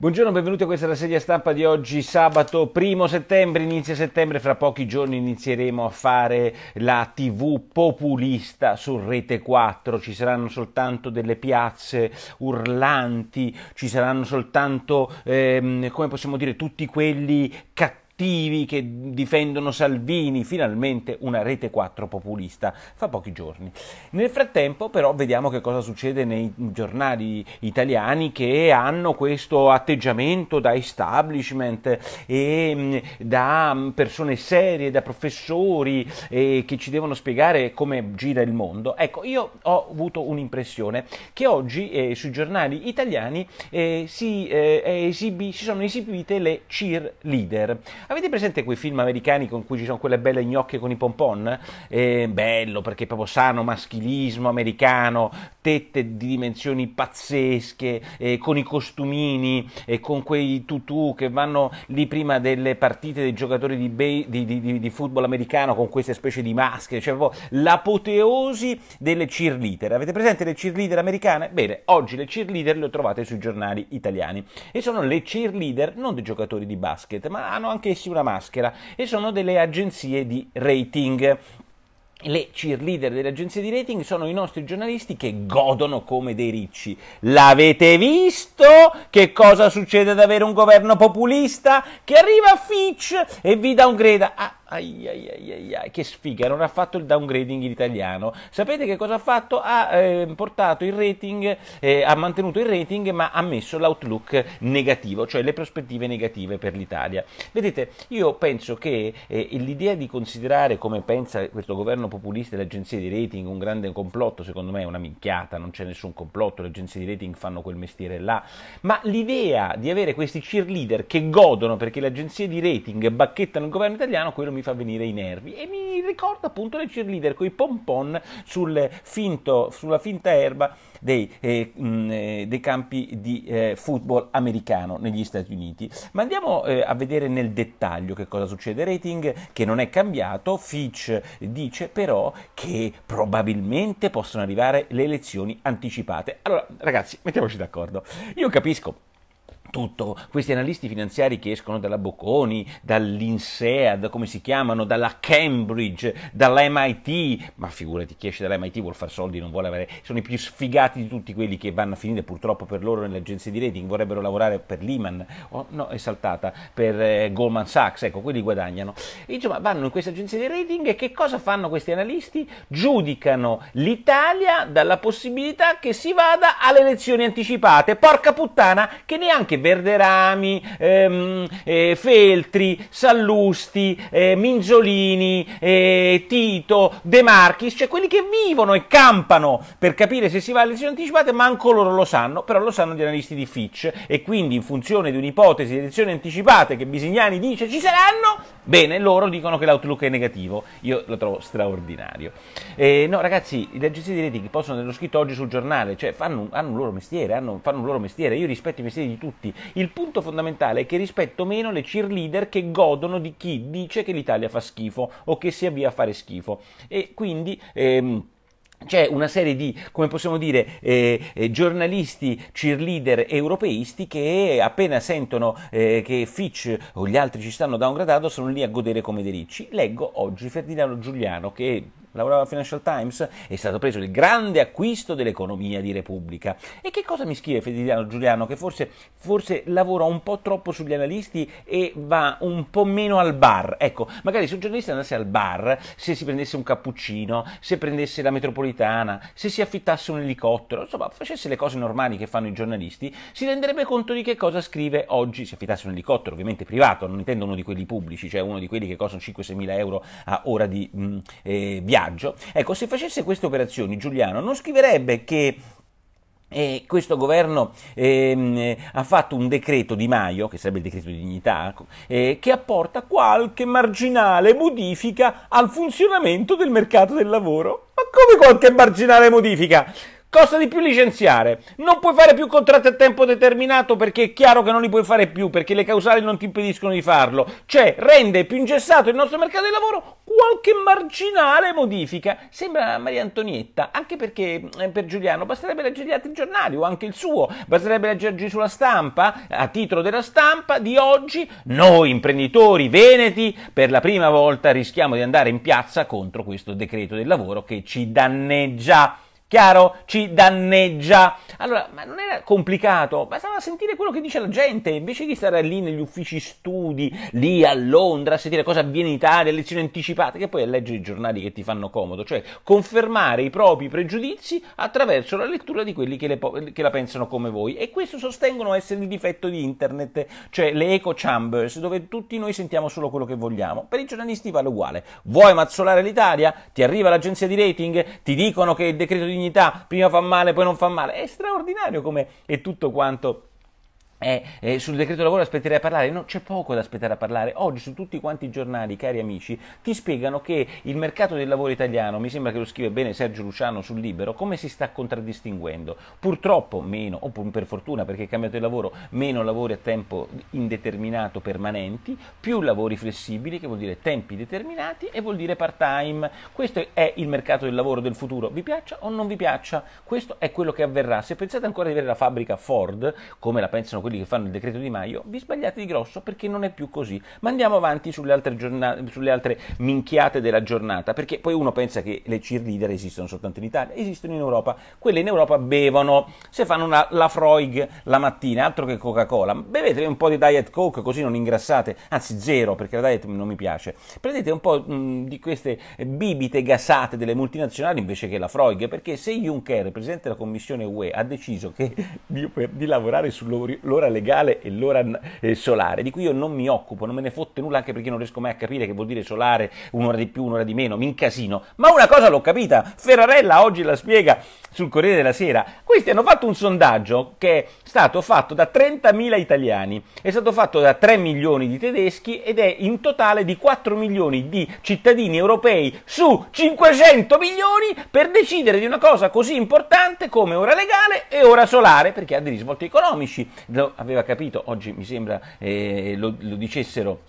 Buongiorno, benvenuti a questa rassegna stampa di oggi, sabato 1 settembre, inizio settembre, fra pochi giorni inizieremo a fare la TV populista su Rete 4, ci saranno soltanto delle piazze urlanti, ci saranno soltanto, ehm, come possiamo dire, tutti quelli cattivi cattivi che difendono Salvini, finalmente una rete 4 populista, fa pochi giorni. Nel frattempo però vediamo che cosa succede nei giornali italiani che hanno questo atteggiamento da establishment e mm, da mm, persone serie, da professori eh, che ci devono spiegare come gira il mondo. Ecco, io ho avuto un'impressione che oggi eh, sui giornali italiani eh, si, eh, esibi, si sono esibite le cheerleader. Avete presente quei film americani con cui ci sono quelle belle gnocche con i pompon? Eh, bello perché è proprio sano maschilismo americano, tette di dimensioni pazzesche, eh, con i costumini, eh, con quei tutù che vanno lì prima delle partite dei giocatori di, be- di, di, di football americano con queste specie di maschere, cioè proprio l'apoteosi delle cheerleader. Avete presente le cheerleader americane? Bene, oggi le cheerleader le ho trovate sui giornali italiani e sono le cheerleader non dei giocatori di basket, ma hanno anche stessi una maschera e sono delle agenzie di rating. Le cheerleader delle agenzie di rating sono i nostri giornalisti che godono come dei ricci. L'avete visto? Che cosa succede ad avere un governo populista? Che arriva Fitch e vi dà un greda. Ah, ai, ai, ai, ai, che sfiga, non ha fatto il downgrading in italiano. Sapete che cosa ha fatto? Ha eh, portato il rating, eh, ha mantenuto il rating, ma ha messo l'outlook negativo, cioè le prospettive negative per l'Italia. Vedete, io penso che eh, l'idea di considerare, come pensa questo governo populista e le agenzie di rating, un grande complotto, secondo me è una minchiata, non c'è nessun complotto, le agenzie di rating fanno quel mestiere là, ma l'idea di avere questi cheerleader che godono perché le agenzie di rating bacchettano il governo italiano, quello mi mi fa venire i nervi. E mi ricorda appunto le cheerleader con i pompon sul finto, sulla finta erba dei, eh, mh, eh, dei campi di eh, football americano negli Stati Uniti. Ma andiamo eh, a vedere nel dettaglio che cosa succede. Rating che non è cambiato, Fitch dice però che probabilmente possono arrivare le elezioni anticipate. Allora, ragazzi, mettiamoci d'accordo. Io capisco tutto, questi analisti finanziari che escono dalla Bocconi, dall'INSEAD, come si chiamano, dalla Cambridge, dall'MIT, ma figurati chi esce dall'MIT vuol fare soldi, non vuole avere, sono i più sfigati di tutti quelli che vanno a finire purtroppo per loro nelle agenzie di rating, vorrebbero lavorare per Lehman, oh, no, è saltata, per eh, Goldman Sachs, ecco, quelli guadagnano. E, insomma, vanno in queste agenzie di rating e che cosa fanno questi analisti? Giudicano l'Italia dalla possibilità che si vada alle elezioni anticipate, porca puttana, che neanche Verderami, ehm, eh, Feltri, Sallusti, eh, Minzolini, eh, Tito, De Marchis, cioè quelli che vivono e campano per capire se si va alle elezioni anticipate, manco loro lo sanno, però lo sanno gli analisti di Fitch e quindi in funzione di un'ipotesi di elezioni anticipate che Bisignani dice ci saranno, bene, loro dicono che l'outlook è negativo. Io lo trovo straordinario. Eh, no, ragazzi, le agenzie di rating possono, l'ho scritto oggi sul giornale, cioè fanno, hanno un loro mestiere, hanno, fanno un loro mestiere. Io rispetto i mestieri di tutti tutti. Il punto fondamentale è che rispetto meno le cheerleader che godono di chi dice che l'Italia fa schifo o che si avvia a fare schifo. E quindi. Ehm, c'è una serie di, come possiamo dire, eh, eh, giornalisti cheerleader europeisti che appena sentono eh, che Fitch o gli altri ci stanno downgradando sono lì a godere come dei ricci. Leggo oggi Ferdinando Giuliano che lavorava al Financial Times, è stato preso il grande acquisto dell'economia di Repubblica. E che cosa mi scrive Federico Giuliano? Che forse, forse lavora un po' troppo sugli analisti e va un po' meno al bar. Ecco, magari se un giornalista andasse al bar, se si prendesse un cappuccino, se prendesse la metropolitana, se si affittasse un elicottero, insomma, facesse le cose normali che fanno i giornalisti, si renderebbe conto di che cosa scrive oggi, Si affittasse un elicottero, ovviamente privato, non intendo uno di quelli pubblici, cioè uno di quelli che costano 5-6 mila euro a ora di mh, mm, eh, viaggio viaggio. Ecco, se facesse queste operazioni Giuliano non scriverebbe che e eh, questo governo eh, ha fatto un decreto di Maio, che sarebbe il decreto di dignità, ecco, eh, che apporta qualche marginale modifica al funzionamento del mercato del lavoro. Ma come qualche marginale modifica? Costa di più licenziare. Non puoi fare più contratti a tempo determinato perché è chiaro che non li puoi fare più, perché le causali non ti impediscono di farlo. Cioè, rende più ingessato il nostro mercato del lavoro qualche marginale modifica. Sembra Maria Antonietta, anche perché eh, per Giuliano basterebbe leggere gli altri giornali o anche il suo, basterebbe leggerci sulla stampa, a titolo della stampa di oggi, noi imprenditori veneti per la prima volta rischiamo di andare in piazza contro questo decreto del lavoro che ci danneggia. Chiaro? Ci danneggia. Allora, ma non era complicato, bastava sentire quello che dice la gente, invece di stare lì negli uffici studi, lì a Londra, a sentire cosa avviene in Italia, lezioni anticipate, che poi a leggere i giornali che ti fanno comodo, cioè confermare i propri pregiudizi attraverso la lettura di quelli che, po- che la pensano come voi. E questo sostengono essere il difetto di internet, cioè le eco chambers, dove tutti noi sentiamo solo quello che vogliamo. Per i giornalisti vale uguale. Vuoi mazzolare l'Italia? Ti arriva l'agenzia di rating? Ti dicono che il decreto di dignità, prima fa male, poi non fa male. È straordinario come è tutto quanto eh, eh, sul decreto lavoro aspetterei a parlare, no, c'è poco da aspettare a parlare. Oggi su tutti quanti i giornali, cari amici, ti spiegano che il mercato del lavoro italiano, mi sembra che lo scrive bene Sergio Luciano sul Libero, come si sta contraddistinguendo? Purtroppo meno, o per fortuna perché è cambiato il lavoro, meno lavori a tempo indeterminato permanenti, più lavori flessibili, che vuol dire tempi determinati e vuol dire part time. Questo è il mercato del lavoro del futuro, vi piaccia o non vi piaccia? Questo è quello che avverrà. Se pensate ancora di avere la fabbrica Ford, come la pensano quelli quelli che fanno il decreto Di Maio, vi sbagliate di grosso perché non è più così. Ma andiamo avanti sulle altre, giornate, sulle altre minchiate della giornata, perché poi uno pensa che le cheerleader esistono soltanto in Italia, esistono in Europa. Quelle in Europa bevono, se fanno una la Freud la mattina, altro che Coca-Cola, bevetevi un po' di Diet Coke così non ingrassate, anzi zero perché la Diet non mi piace. Prendete un po' di queste bibite gasate delle multinazionali invece che la Freud, perché se Juncker, Presidente della Commissione UE, ha deciso che, di, di lavorare sull'orientamento l'ora legale e l'ora eh, solare, di cui io non mi occupo, non me ne fotto nulla anche perché non riesco mai a capire che vuol dire solare, un'ora di più, un'ora di meno, mi incasino. Ma una cosa l'ho capita, Ferrarella oggi la spiega sul Corriere della Sera. Questi hanno fatto un sondaggio che è stato fatto da 30.000 italiani, è stato fatto da 3 milioni di tedeschi ed è in totale di 4 milioni di cittadini europei su 500 milioni per decidere di una cosa così importante come ora legale e ora solare, perché ha dei risvolti economici aveva capito, oggi mi sembra eh, lo, lo dicessero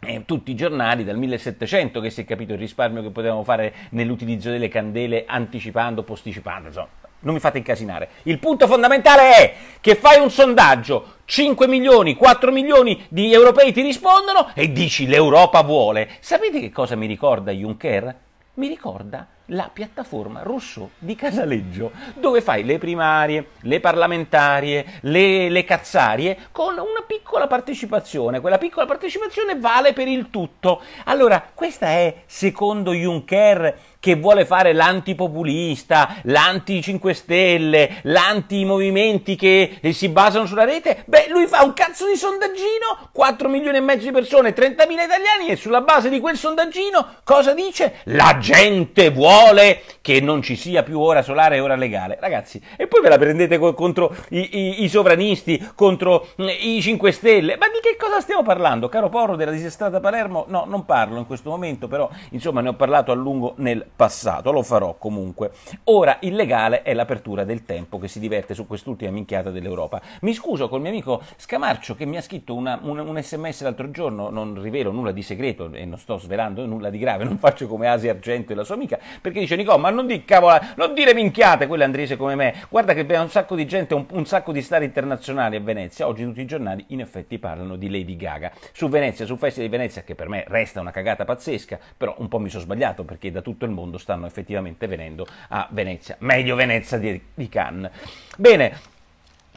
eh, tutti i giornali dal 1700 che si è capito il risparmio che potevamo fare nell'utilizzo delle candele anticipando, posticipando, insomma. Non mi fate incasinare. Il punto fondamentale è che fai un sondaggio, 5 milioni, 4 milioni di europei ti rispondono e dici l'Europa vuole. Sapete che cosa mi ricorda Juncker? Mi ricorda la piattaforma Rosso di Casaleggio, dove fai le primarie, le parlamentarie, le, le, cazzarie, con una piccola partecipazione. Quella piccola partecipazione vale per il tutto. Allora, questa è, secondo Juncker, che vuole fare l'antipopulista, l'anti-5 Stelle, l'anti-movimenti che eh, si basano sulla rete? Beh, lui fa un cazzo di sondaggino, 4 milioni e mezzo di persone, 30.000 italiani, e sulla base di quel sondaggino cosa dice? La gente vuole vuole che non ci sia più ora solare e ora legale. Ragazzi, e poi ve la prendete co- contro i, i, i, sovranisti, contro mm, i 5 Stelle. Ma di che cosa stiamo parlando? Caro Porro della disestrata Palermo? No, non parlo in questo momento, però insomma ne ho parlato a lungo nel passato, lo farò comunque. Ora, illegale è l'apertura del tempo che si diverte su quest'ultima minchiata dell'Europa. Mi scuso col mio amico Scamarcio che mi ha scritto una, un, un sms l'altro giorno, non rivelo nulla di segreto e non sto svelando nulla di grave, non faccio come Asia Argento e la sua amica, perché dice Nicò, ma non, di cavola, non dire minchiate quelle andrese come me, guarda che abbiamo un sacco di gente, un, un sacco di star internazionali a Venezia, oggi tutti i giornali in effetti parlano di Lady Gaga. Su Venezia, su Festival di Venezia, che per me resta una cagata pazzesca, però un po' mi sono sbagliato perché da tutto il mondo stanno effettivamente venendo a Venezia, meglio Venezia di, di Cannes. Bene,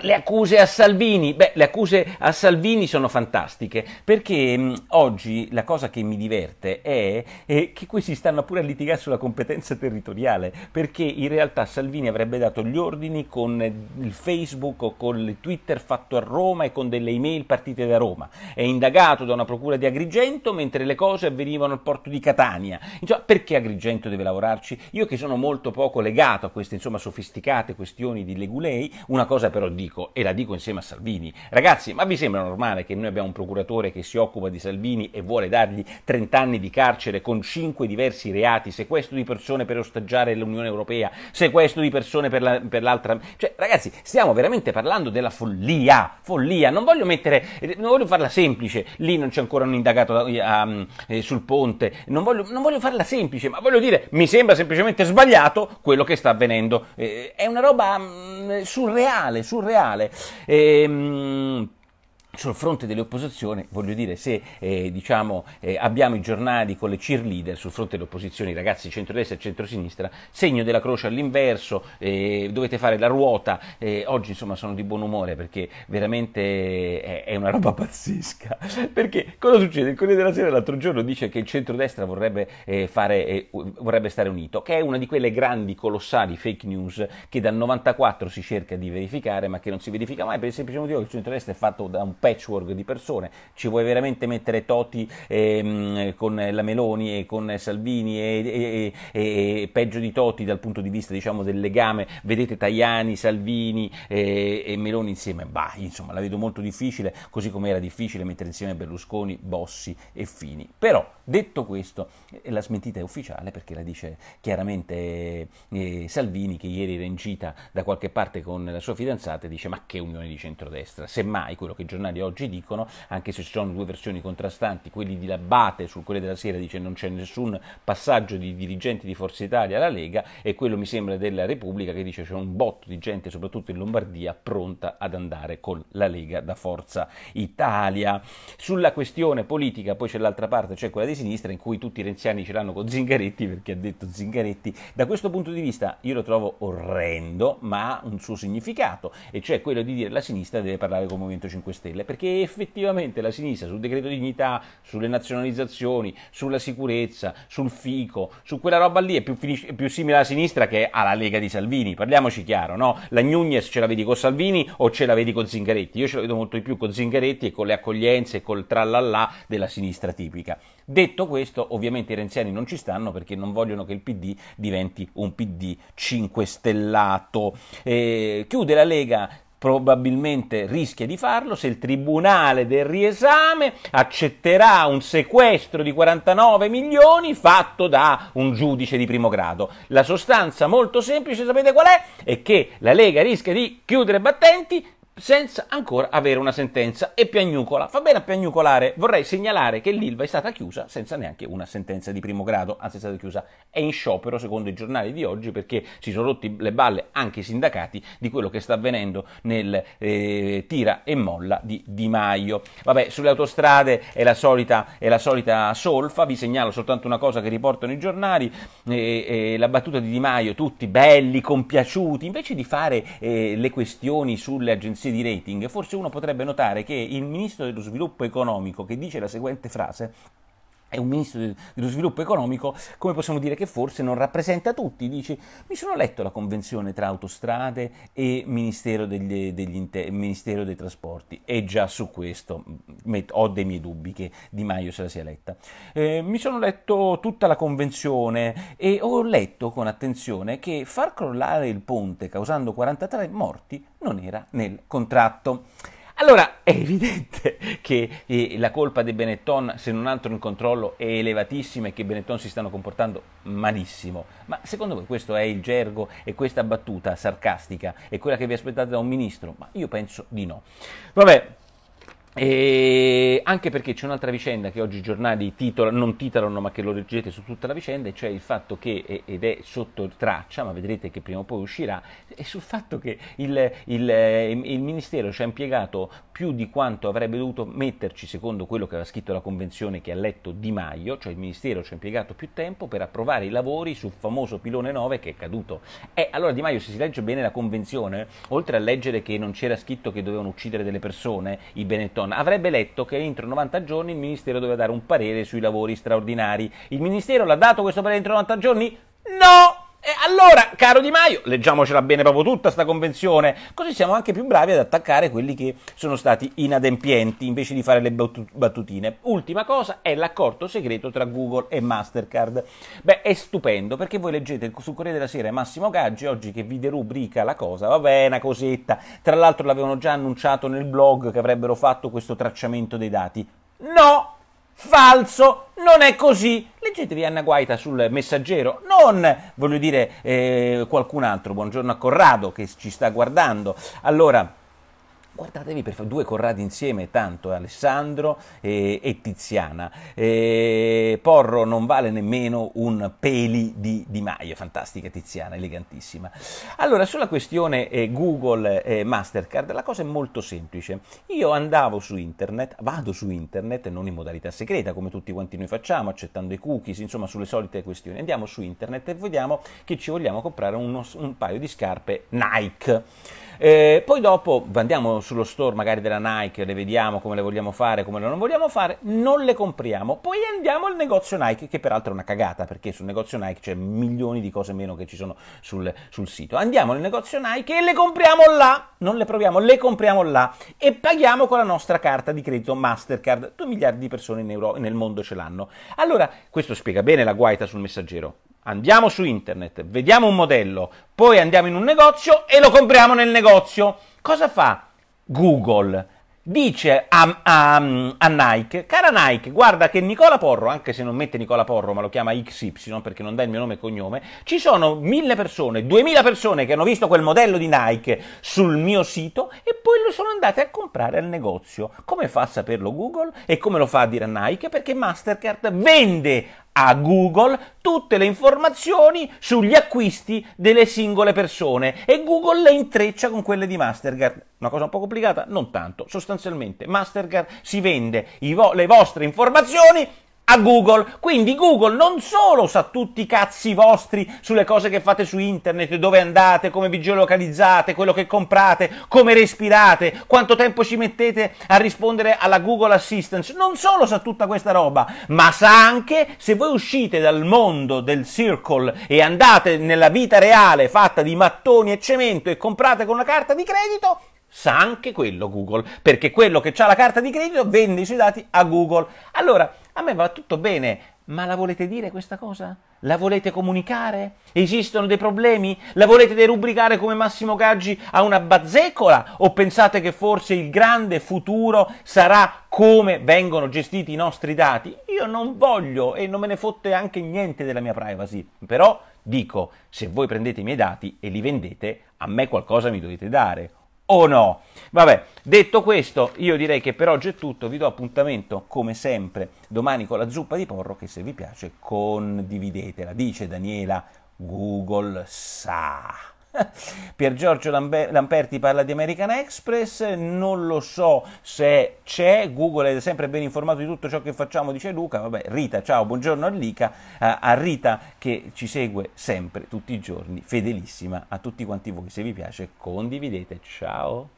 le accuse a Salvini, beh, le accuse a Salvini sono fantastiche, perché mh, mm, oggi la cosa che mi diverte è, è che qui si stanno pure a litigare sulla competenza territoriale, perché in realtà Salvini avrebbe dato gli ordini con il Facebook o con il Twitter fatto a Roma e con delle email partite da Roma. È indagato da una procura di Agrigento mentre le cose avvenivano al porto di Catania. Insomma, perché Agrigento deve lavorarci? Io che sono molto poco legato a queste, insomma, sofisticate questioni di legulei, una cosa però dico dico, e la dico insieme a Salvini, ragazzi, ma vi sembra normale che noi abbiamo un procuratore che si occupa di Salvini e vuole dargli 30 anni di carcere con 5 diversi reati, sequestro di persone per ostaggiare l'Unione Europea, sequestro di persone per, la, per l'altra... Cioè, ragazzi, stiamo veramente parlando della follia, follia, non voglio mettere, non voglio farla semplice, lì non c'è ancora un indagato a, a, eh, sul ponte, non voglio, non voglio, farla semplice, ma voglio dire, mi sembra semplicemente sbagliato quello che sta avvenendo. Eh, è una roba mh, mm, surreale, surreale reale. E, ehm, sul fronte delle opposizioni, voglio dire, se eh, diciamo, eh, abbiamo i giornali con le cheerleader sul fronte delle opposizioni, ragazzi centrodestra e centrosinistra, segno della croce all'inverso, eh, dovete fare la ruota, eh, oggi insomma sono di buon umore perché veramente è, eh, è una roba pazzesca, perché cosa succede? Il Corriere della Sera l'altro giorno dice che il centrodestra vorrebbe, eh, fare, vorrebbe stare unito, che è una di quelle grandi, colossali fake news che dal 94 si cerca di verificare ma che non si verifica mai per il semplice motivo che il centrodestra è fatto da un pezzo patchwork di persone, ci vuoi veramente mettere Toti ehm, con la Meloni e con Salvini e, e, e, e, peggio di Toti dal punto di vista diciamo, del legame, vedete Tajani, Salvini eh, e, Meloni insieme, bah, insomma la vedo molto difficile, così come era difficile mettere insieme Berlusconi, Bossi e Fini. Però detto questo, eh, la smentita è ufficiale perché la dice chiaramente eh, Salvini che ieri era in gita da qualche parte con la sua fidanzata e dice ma che unione di centrodestra, semmai quello che i giornali giornali oggi dicono, anche se ci sono due versioni contrastanti, quelli di Labbate sul Corriere della Sera dice non c'è nessun passaggio di dirigenti di Forza Italia alla Lega e quello mi sembra della Repubblica che dice c'è un botto di gente, soprattutto in Lombardia, pronta ad andare con la Lega da Forza Italia. Sulla questione politica poi c'è l'altra parte, cioè quella di sinistra, in cui tutti i renziani ce l'hanno con Zingaretti perché ha detto Zingaretti. Da questo punto di vista io lo trovo orrendo, ma ha un suo significato, e cioè quello di dire la sinistra deve parlare con il Movimento 5 Stelle perché effettivamente la sinistra sul decreto dignità, sulle nazionalizzazioni, sulla sicurezza, sul fico, su quella roba lì è più, è più simile alla sinistra che alla Lega di Salvini, parliamoci chiaro, no? La Nunez ce la vedi con Salvini o ce la vedi con Zingaretti? Io ce la vedo molto di più con Zingaretti e con le accoglienze e col tralala della sinistra tipica. Detto questo, ovviamente i renziani non ci stanno perché non vogliono che il PD diventi un PD 5 stellato. Eh, chiude la Lega probabilmente rischia di farlo se il Tribunale del riesame accetterà un sequestro di 49 milioni fatto da un giudice di primo grado. La sostanza molto semplice, sapete qual è? È che la Lega rischia di chiudere battenti senza ancora avere una sentenza e piagnucola. Fa bene a piagnucolare, vorrei segnalare che l'Ilva è stata chiusa senza neanche una sentenza di primo grado, anzi è stata chiusa, è in sciopero secondo i giornali di oggi perché si sono rotti le balle anche i sindacati di quello che sta avvenendo nel eh, tira e molla di Di Maio. Vabbè, sulle autostrade è la solita, è la solita solfa, vi segnalo soltanto una cosa che riportano i giornali, eh, eh, la battuta di Di Maio, tutti belli, compiaciuti, invece di fare eh, le questioni sulle agenzie agenzie di rating, forse uno potrebbe notare che il ministro dello sviluppo economico che dice la seguente frase è un ministro dello sviluppo economico, come possiamo dire che forse non rappresenta tutti? Dici, mi sono letto la convenzione tra autostrade e Ministero degli, degli inter- Ministero dei Trasporti e già su questo mm, met- ho dei miei dubbi che Di Maio se la sia letta. Eh, mi sono letto tutta la convenzione e ho letto con attenzione che far crollare il ponte causando 43 morti non era nel contratto. Allora è evidente che eh, la colpa di Benetton, se non altro in controllo, è elevatissima e che Benetton si stanno comportando malissimo. Ma secondo voi questo è il gergo e questa battuta sarcastica è quella che vi aspettate da un ministro? Ma io penso di no. Vabbè, e anche perché c'è un'altra vicenda che oggi i giornali titolano, non titolano ma che lo leggete su tutta la vicenda, cioè il fatto che, ed è sotto traccia, ma vedrete che prima o poi uscirà, è sul fatto che il, il, il Ministero ci ha impiegato più di quanto avrebbe dovuto metterci secondo quello che aveva scritto la convenzione che ha letto Di Maio, cioè il Ministero ci ha impiegato più tempo per approvare i lavori sul famoso pilone 9 che è caduto. E eh, allora Di Maio, se si legge bene la convenzione, oltre a leggere che non c'era scritto che dovevano uccidere delle persone, i Benettoni, Goldstone avrebbe letto che entro 90 giorni il Ministero doveva dare un parere sui lavori straordinari. Il Ministero l'ha dato questo parere entro 90 giorni? No! E allora, caro Di Maio, leggiamocela bene proprio tutta sta convenzione, così siamo anche più bravi ad attaccare quelli che sono stati inadempienti invece di fare le battutine. Ultima cosa è l'accordo segreto tra Google e Mastercard. Beh, è stupendo perché voi leggete sul Corriere della Sera Massimo Gaggi oggi che vi derubrica la cosa, vabbè, una cosetta. Tra l'altro l'avevano già annunciato nel blog che avrebbero fatto questo tracciamento dei dati. No! falso, non è così. Leggetevi Anna Guaita sul messaggero, non voglio dire eh, qualcun altro. Buongiorno a Corrado che ci sta guardando. Allora, guardatevi per due Corradi insieme, tanto eh, Alessandro e, e Tiziana. E Porro non vale nemmeno un peli di Di Maio, fantastica Tiziana, elegantissima. Allora, sulla questione eh, Google eh, Mastercard, la cosa è molto semplice. Io andavo su internet, vado su internet, non in modalità segreta come tutti quanti noi facciamo, accettando i cookies, insomma sulle solite questioni. Andiamo su internet e vediamo che ci vogliamo comprare uno, un paio di scarpe Nike. Eh, poi dopo andiamo sullo store magari della Nike, le vediamo come le vogliamo fare, come le non vogliamo fare, non le compriamo. Poi andiamo al negozio Nike, che peraltro è una cagata, perché sul negozio Nike c'è milioni di cose meno che ci sono sul, sul sito. Andiamo nel negozio Nike e le compriamo là, non le proviamo, le compriamo là e paghiamo con la nostra carta di credito Mastercard. 2 miliardi di persone in Euro, nel mondo ce l'hanno. Allora, questo spiega bene la guaita sul messaggero andiamo su internet, vediamo un modello, poi andiamo in un negozio e lo compriamo nel negozio. Cosa fa Google? Dice a, a, a, Nike, cara Nike, guarda che Nicola Porro, anche se non mette Nicola Porro ma lo chiama XY perché non dà il mio nome e cognome, ci sono mille persone, duemila persone che hanno visto quel modello di Nike sul mio sito e poi lo sono andate a comprare al negozio. Come fa a saperlo Google e come lo fa a dire a Nike? Perché Mastercard vende a Google tutte le informazioni sugli acquisti delle singole persone e Google le intreccia con quelle di Mastercard. Una cosa un po' complicata? Non tanto, sostanzialmente Mastercard si vende vo- le vostre informazioni a Google. Quindi Google non solo sa tutti i cazzi vostri sulle cose che fate su internet, dove andate, come vi geolocalizzate, quello che comprate, come respirate, quanto tempo ci mettete a rispondere alla Google Assistance, non solo sa tutta questa roba, ma sa anche se voi uscite dal mondo del circle e andate nella vita reale fatta di mattoni e cemento e comprate con una carta di credito, sa anche quello Google, perché quello che ha la carta di credito vende i suoi dati a Google. Allora, a me va tutto bene, ma la volete dire questa cosa? La volete comunicare? Esistono dei problemi? La volete derubricare come Massimo Gaggi a una bazzecola? O pensate che forse il grande futuro sarà come vengono gestiti i nostri dati? Io non voglio e non me ne fotte anche niente della mia privacy, però dico, se voi prendete i miei dati e li vendete, a me qualcosa mi dovete dare o no? Vabbè, detto questo, io direi che per oggi è tutto, vi do appuntamento come sempre domani con la zuppa di porro che se vi piace condividetela, dice Daniela Google sa. Pier Giorgio Lamperti parla di American Express, non lo so se c'è, Google è sempre ben informato di tutto ciò che facciamo, dice Luca, vabbè, Rita, ciao, buongiorno a Lica, eh, a Rita che ci segue sempre, tutti i giorni, fedelissima a tutti quanti voi, se vi piace condividete, ciao!